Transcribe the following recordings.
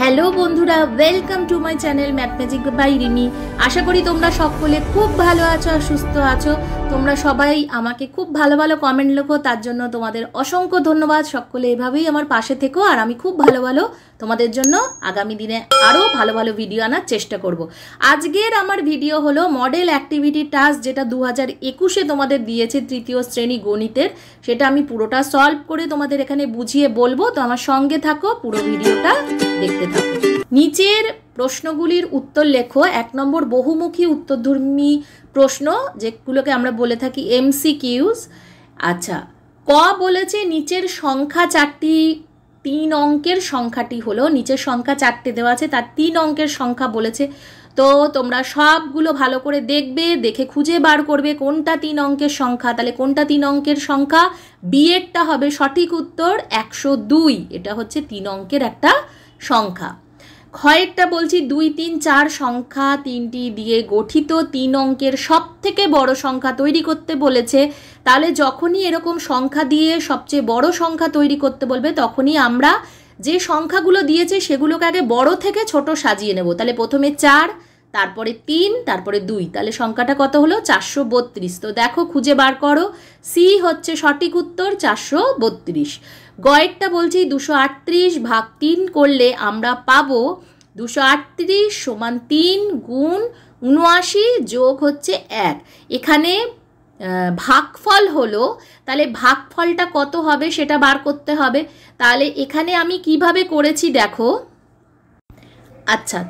Hello বন্ধুরা welcome to my channel math magic by Rimi আশা করি তোমরা সকলে খুব ভালো আছো আর সুস্থ আছো তোমরা সবাই আমাকে খুব ভালো ভালো কমেন্ট লেখো তার জন্য তোমাদের অসংখ্য ধন্যবাদ সকলে এভাবেই আমার পাশে থেকো আর আমি খুব ভালো ভালো তোমাদের জন্য আগামী দিনে আরও ভালো ভালো ভিডিও আনার চেষ্টা করব। আজকের আমার ভিডিও হলো মডেল অ্যাক্টিভিটি টাস্ক যেটা দু হাজার একুশে তোমাদের দিয়েছে তৃতীয় শ্রেণী গণিতের সেটা আমি পুরোটা সলভ করে তোমাদের এখানে বুঝিয়ে বলবো তো আমার সঙ্গে থাকো পুরো ভিডিওটা দেখতে থাকো নিচের প্রশ্নগুলির উত্তর লেখো এক নম্বর বহুমুখী উত্তরধর্মী প্রশ্ন যেগুলোকে আমরা বলে থাকি এমসি কিউজ আচ্ছা ক বলেছে নিচের সংখ্যা চারটি তিন অঙ্কের সংখ্যাটি হলো নিচের সংখ্যা চারটে দেওয়া আছে তার তিন অঙ্কের সংখ্যা বলেছে তো তোমরা সবগুলো ভালো করে দেখবে দেখে খুঁজে বার করবে কোনটা তিন অঙ্কের সংখ্যা তাহলে কোনটা তিন অঙ্কের সংখ্যা বিয়েরটা হবে সঠিক উত্তর একশো দুই এটা হচ্ছে তিন অঙ্কের একটা সংখ্যা ক্ষয়েরটা বলছি দুই তিন চার সংখ্যা তিনটি দিয়ে গঠিত তিন অঙ্কের সব থেকে বড় সংখ্যা তৈরি করতে বলেছে তাহলে যখনই এরকম সংখ্যা দিয়ে সবচেয়ে বড় সংখ্যা তৈরি করতে বলবে তখনই আমরা যে সংখ্যাগুলো দিয়েছে সেগুলোকে আগে বড় থেকে ছোট সাজিয়ে নেব তাহলে প্রথমে চার তারপরে তিন তারপরে দুই তাহলে সংখ্যাটা কত হলো চারশো বত্রিশ তো দেখো খুঁজে বার করো সি হচ্ছে সঠিক উত্তর চারশো বত্রিশ গয়েরটা বলছি দুশো আটত্রিশ ভাগ তিন করলে আমরা পাবো দুশো আটত্রিশ সমান তিন গুণ উনআশি যোগ হচ্ছে এক এখানে ভাগফল হলো তাহলে ভাগফলটা কত হবে সেটা বার করতে হবে তাহলে এখানে আমি কিভাবে করেছি দেখো আচ্ছা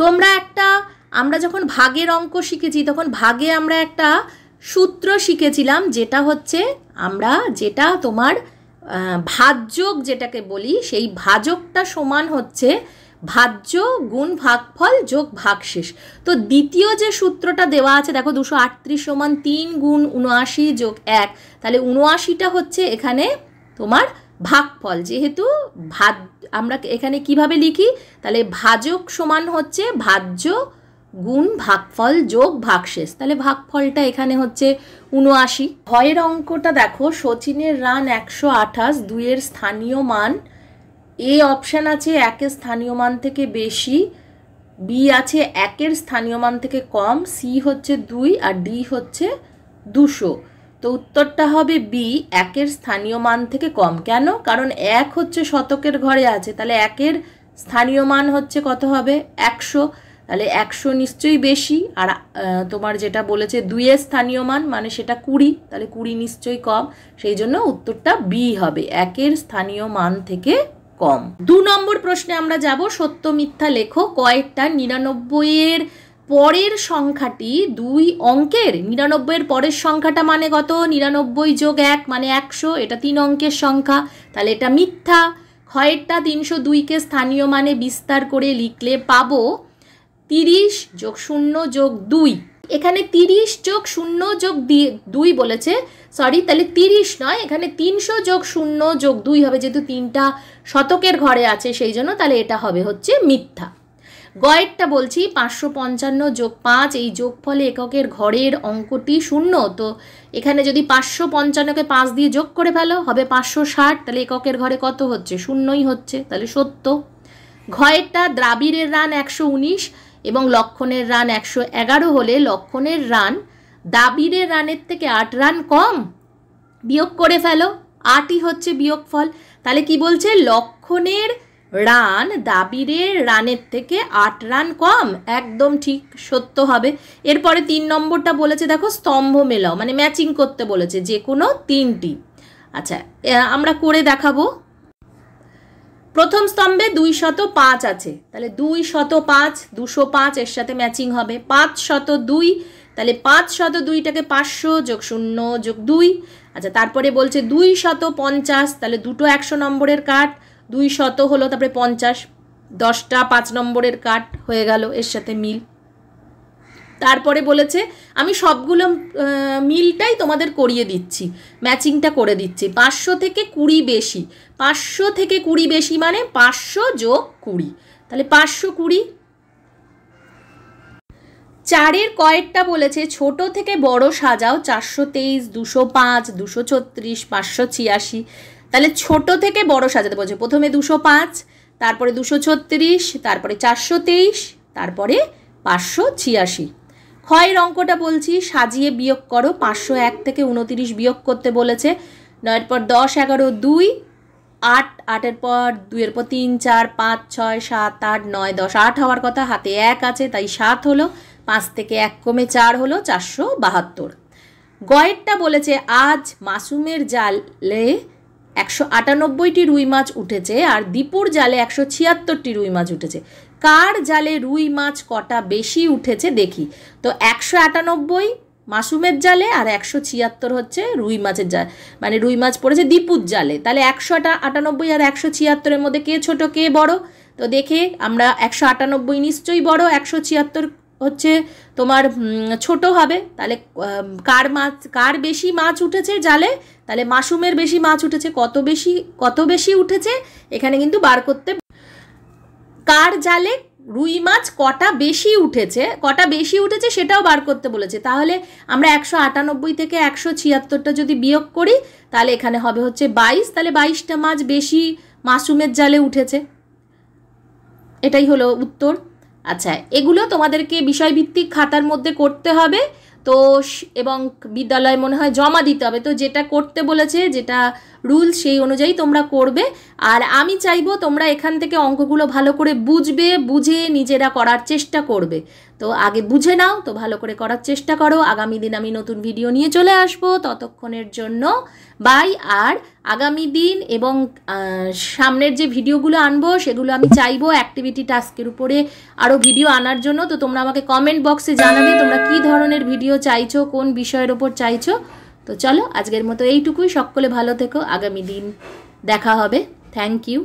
তোমরা একটা আমরা যখন ভাগের অঙ্ক শিখেছি তখন ভাগে আমরা একটা সূত্র শিখেছিলাম যেটা হচ্ছে আমরা যেটা তোমার ভাজ্যক যেটাকে বলি সেই ভাজকটা সমান হচ্ছে ভাজ্য গুণ ভাগফল যোগ ভাগশেষ তো দ্বিতীয় যে সূত্রটা দেওয়া আছে দেখো দুশো আটত্রিশ সমান তিন গুণ উনআশি যোগ এক তাহলে উনআশিটা হচ্ছে এখানে তোমার ভাগফল যেহেতু ভাদ আমরা এখানে কিভাবে লিখি তাহলে ভাজক সমান হচ্ছে ভাজ্য গুণ ভাগফল যোগ ভাগশেষ তাহলে ভাগফলটা এখানে হচ্ছে উনআশি ভয়ের অঙ্কটা দেখো সচিনের রান একশো আঠাশ দুইয়ের স্থানীয় মান এ অপশান আছে একের স্থানীয় মান থেকে বেশি বি আছে একের স্থানীয় মান থেকে কম সি হচ্ছে দুই আর ডি হচ্ছে দুশো তো উত্তরটা হবে বি একের স্থানীয় মান থেকে কম কেন কারণ এক হচ্ছে শতকের ঘরে আছে তাহলে একের স্থানীয় মান হচ্ছে কত হবে একশো তাহলে একশো নিশ্চয়ই বেশি আর তোমার যেটা বলেছে দুইয়ের স্থানীয় মান মানে সেটা কুড়ি তাহলে কুড়ি নিশ্চয়ই কম সেই জন্য উত্তরটা বি হবে একের স্থানীয় মান থেকে কম দু নম্বর প্রশ্নে আমরা যাব সত্য মিথ্যা লেখো কয়েকটা নিরানব্বইয়ের পরের সংখ্যাটি দুই অঙ্কের নিরানব্বইয়ের পরের সংখ্যাটা মানে কত নিরানব্বই যোগ এক মানে একশো এটা তিন অঙ্কের সংখ্যা তাহলে এটা মিথ্যা ক্ষয়েরটা তিনশো দুইকে স্থানীয় মানে বিস্তার করে লিখলে পাবো তিরিশ যোগ শূন্য যোগ দুই এখানে তিরিশ যোগ শূন্য যোগ দুই বলেছে সরি তাহলে তিরিশ নয় এখানে তিনশো যোগ শূন্য যোগ দুই হবে যেহেতু তিনটা শতকের ঘরে আছে সেই জন্য তাহলে এটা হবে হচ্ছে মিথ্যা গয়েরটা বলছি পাঁচশো পঞ্চান্ন যোগ পাঁচ এই যোগ ফলে এককের ঘরের অঙ্কটি শূন্য তো এখানে যদি পাঁচশো পঞ্চান্নকে পাঁচ দিয়ে যোগ করে ফেলো হবে পাঁচশো ষাট তাহলে এককের ঘরে কত হচ্ছে শূন্যই হচ্ছে তাহলে সত্য ঘয়েরটা দ্রাবিড়ের রান একশো উনিশ এবং লক্ষণের রান একশো এগারো হলে লক্ষণের রান দাবিরের রানের থেকে আট রান কম বিয়োগ করে ফেলো আটই হচ্ছে বিয়োগ ফল তাহলে কি বলছে লক্ষণের রান দাবিরের রানের থেকে আট রান কম একদম ঠিক সত্য হবে এরপরে তিন নম্বরটা বলেছে দেখো স্তম্ভ মেলাও মানে ম্যাচিং করতে বলেছে যে কোনো তিনটি আচ্ছা আমরা করে দেখাবো প্রথম স্তম্ভে দুই শত পাঁচ আছে তাহলে দুই শত পাঁচ দুশো পাঁচ এর সাথে ম্যাচিং হবে পাঁচ শত দুই তাহলে পাঁচ শত দুইটাকে পাঁচশো যোগ শূন্য যোগ দুই আচ্ছা তারপরে বলছে দুই শত পঞ্চাশ তাহলে দুটো একশো নম্বরের কাঠ দুই শত হলো তারপরে পঞ্চাশ দশটা পাঁচ নম্বরের কাঠ হয়ে গেল এর সাথে মিল তারপরে বলেছে আমি সবগুলো মিলটাই তোমাদের করিয়ে দিচ্ছি ম্যাচিংটা করে দিচ্ছি পাঁচশো থেকে কুড়ি বেশি পাঁচশো থেকে কুড়ি বেশি মানে পাঁচশো যোগ কুড়ি তাহলে পাঁচশো কুড়ি চারের কয়েকটা বলেছে ছোট থেকে বড় সাজাও চারশো তেইশ দুশো পাঁচ দুশো ছত্রিশ পাঁচশো ছিয়াশি তাহলে ছোট থেকে বড় সাজাতে বলছে প্রথমে দুশো পাঁচ তারপরে দুশো ছত্রিশ তারপরে চারশো তেইশ তারপরে পাঁচশো ছিয়াশি ক্ষয়ের অঙ্কটা বলছি সাজিয়ে বিয়োগ করো পাঁচশো এক থেকে উনতিরিশ বিয়োগ করতে বলেছে নয়ের পর দশ এগারো দুই আট আটের পর দুইয়ের পর তিন চার পাঁচ ছয় সাত আট নয় দশ আট হওয়ার কথা হাতে এক আছে তাই সাত হলো পাঁচ থেকে এক কমে চার হলো চারশো বাহাত্তর গয়েরটা বলেছে আজ মাসুমের জালে একশো আটানব্বইটি রুই মাছ উঠেছে আর দীপুর জালে একশো ছিয়াত্তরটি রুই মাছ উঠেছে কার জালে রুই মাছ কটা বেশি উঠেছে দেখি তো একশো আটানব্বই মাসুমের জালে আর একশো ছিয়াত্তর হচ্ছে রুই মাছের জাল মানে রুই মাছ পড়েছে দীপুর জালে তাহলে একশো আটানব্বই আর একশো ছিয়াত্তরের মধ্যে কে ছোট কে বড় তো দেখে আমরা একশো আটানব্বই নিশ্চয়ই বড় একশো ছিয়াত্তর হচ্ছে তোমার ছোট হবে তাহলে কার মাছ কার বেশি মাছ উঠেছে জালে তাহলে মাসুমের বেশি মাছ উঠেছে কত বেশি কত বেশি উঠেছে এখানে কিন্তু বার করতে কার জালে রুই মাছ কটা বেশি উঠেছে কটা বেশি উঠেছে সেটাও বার করতে বলেছে তাহলে আমরা একশো আটানব্বই থেকে একশো ছিয়াত্তরটা যদি বিয়োগ করি তাহলে এখানে হবে হচ্ছে বাইশ তাহলে বাইশটা মাছ বেশি মাশরুমের জালে উঠেছে এটাই হলো উত্তর আচ্ছা এগুলো তোমাদেরকে বিষয়ভিত্তিক খাতার মধ্যে করতে হবে তো এবং বিদ্যালয়ে মনে হয় জমা দিতে হবে তো যেটা করতে বলেছে যেটা রুলস সেই অনুযায়ী তোমরা করবে আর আমি চাইবো তোমরা এখান থেকে অঙ্কগুলো ভালো করে বুঝবে বুঝে নিজেরা করার চেষ্টা করবে তো আগে বুঝে নাও তো ভালো করে করার চেষ্টা করো আগামী দিন আমি নতুন ভিডিও নিয়ে চলে আসবো ততক্ষণের জন্য বাই আর আগামী দিন এবং সামনের যে ভিডিওগুলো আনবো সেগুলো আমি চাইবো অ্যাক্টিভিটি টাস্কের উপরে আরও ভিডিও আনার জন্য তো তোমরা আমাকে কমেন্ট বক্সে জানাবে তোমরা কি ধরনের ভিডিও চাইছো কোন বিষয়ের ওপর চাইছো তো চলো আজকের মতো এইটুকুই সকলে ভালো থেকো আগামী দিন দেখা হবে থ্যাংক ইউ